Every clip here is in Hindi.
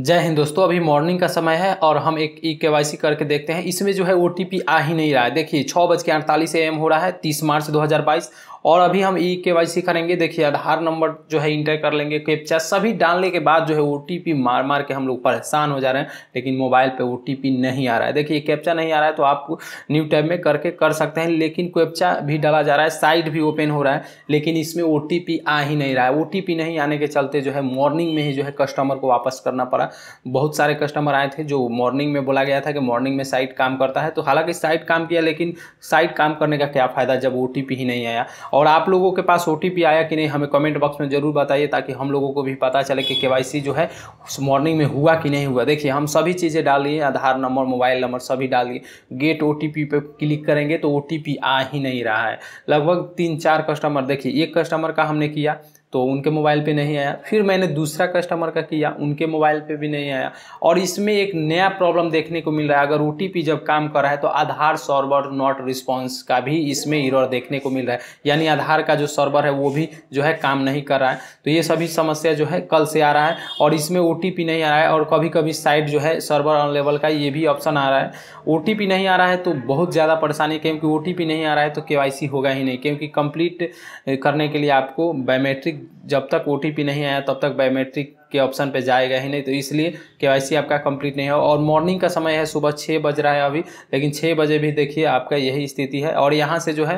जय हिंद दोस्तों अभी मॉर्निंग का समय है और हम एक ई के वाई सी करके देखते हैं इसमें जो है ओ आ ही नहीं रहा है देखिए छः बज के अड़तालीस एम हो रहा है तीस मार्च बाईस और अभी हम ई के वाई सी करेंगे देखिए आधार नंबर जो है इंटर कर लेंगे कैप्चा सभी डालने के बाद जो है ओ टी पी मार मार के हम लोग परेशान हो जा रहे हैं लेकिन मोबाइल पे ओ टी पी नहीं आ रहा है देखिए कैप्चा नहीं आ रहा है तो आप न्यू टैब में करके कर सकते हैं लेकिन कैप्चा भी डाला जा रहा है साइट भी ओपन हो रहा है लेकिन इसमें ओ टी पी आ ही नहीं रहा है ओ टी पी नहीं आने के चलते जो है मॉर्निंग में ही जो है कस्टमर को वापस करना पड़ा बहुत सारे कस्टमर आए थे जो मॉर्निंग में बोला गया था कि मॉर्निंग में साइट काम करता है तो हालांकि साइट काम किया लेकिन साइट काम करने का क्या फ़ायदा जब ओ ही नहीं आया और आप लोगों के पास ओ आया कि नहीं हमें कमेंट बॉक्स में ज़रूर बताइए ताकि हम लोगों को भी पता चले कि के जो है उस मॉर्निंग में हुआ कि नहीं हुआ देखिए हम सभी चीज़ें डाल लिए आधार नंबर मोबाइल नंबर सभी डाल लिए गेट ओ पे क्लिक करेंगे तो ओ आ ही नहीं रहा है लगभग तीन चार कस्टमर देखिए एक कस्टमर का हमने किया तो उनके मोबाइल पे नहीं आया फिर मैंने दूसरा कस्टमर का किया उनके मोबाइल पे भी नहीं आया और इसमें एक नया प्रॉब्लम देखने को मिल रहा है अगर ओ जब काम कर रहा है तो आधार सर्वर नॉट रिस्पॉन्स का भी इसमें इरर देखने को मिल रहा है यानी आधार का जो सर्वर है वो भी जो है काम नहीं कर रहा है तो ये सभी समस्या जो है कल से आ रहा है और इसमें ओ नहीं आ रहा है और कभी कभी साइट जो है सर्वर ऑन लेवल का ये भी ऑप्शन आ रहा है ओ नहीं आ रहा है तो बहुत ज़्यादा परेशानी क्योंकि ओ नहीं आ रहा है तो के होगा ही नहीं क्योंकि कंप्लीट करने के लिए आपको बायोमेट्रिक जब तक ओ नहीं आया तब तक बायोमेट्रिक के ऑप्शन पे जाएगा ही नहीं तो इसलिए के आपका कंप्लीट नहीं हो और मॉर्निंग का समय है सुबह छः बज रहा है अभी लेकिन छः बजे भी देखिए आपका यही स्थिति है और यहाँ से जो है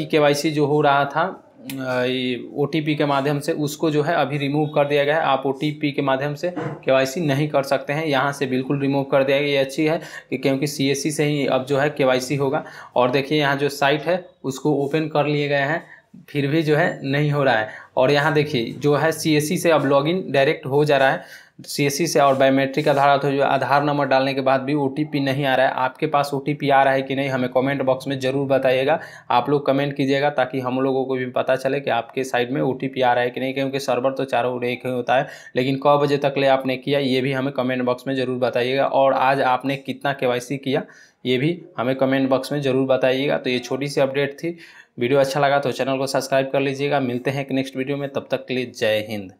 ई के जो हो रहा था ओ टी के माध्यम से उसको जो है अभी रिमूव कर दिया गया है आप ओ के माध्यम से के नहीं कर सकते हैं यहाँ से बिल्कुल रिमूव कर दिया गया ये अच्छी है कि क्योंकि सी से ही अब जो है के होगा और देखिए यहाँ जो साइट है उसको ओपन कर लिए गए हैं फिर भी जो है नहीं हो रहा है और यहाँ देखिए जो है सी e से अब लॉगिन डायरेक्ट हो जा रहा है सी e से और बायोमेट्रिक आधार तो जो आधार नंबर डालने के बाद भी ओ नहीं आ रहा है आपके पास ओ आ रहा है कि नहीं हमें कमेंट बॉक्स में ज़रूर बताइएगा आप लोग कमेंट कीजिएगा ताकि हम लोगों को भी पता चले कि आपके साइड में ओ आ रहा है कि नहीं क्योंकि सर्वर तो चारों ओर एक ही होता है लेकिन कौ बजे तक ले आपने किया ये भी हमें कमेंट बॉक्स में ज़रूर बताइएगा और आज आपने कितना के किया ये भी हमें कमेंट बॉक्स में ज़रूर बताइएगा तो ये छोटी सी अपडेट थी वीडियो अच्छा लगा तो चैनल को सब्सक्राइब कर लीजिएगा मिलते हैं एक नेक्स्ट वीडियो में तब तक के लिए जय हिंद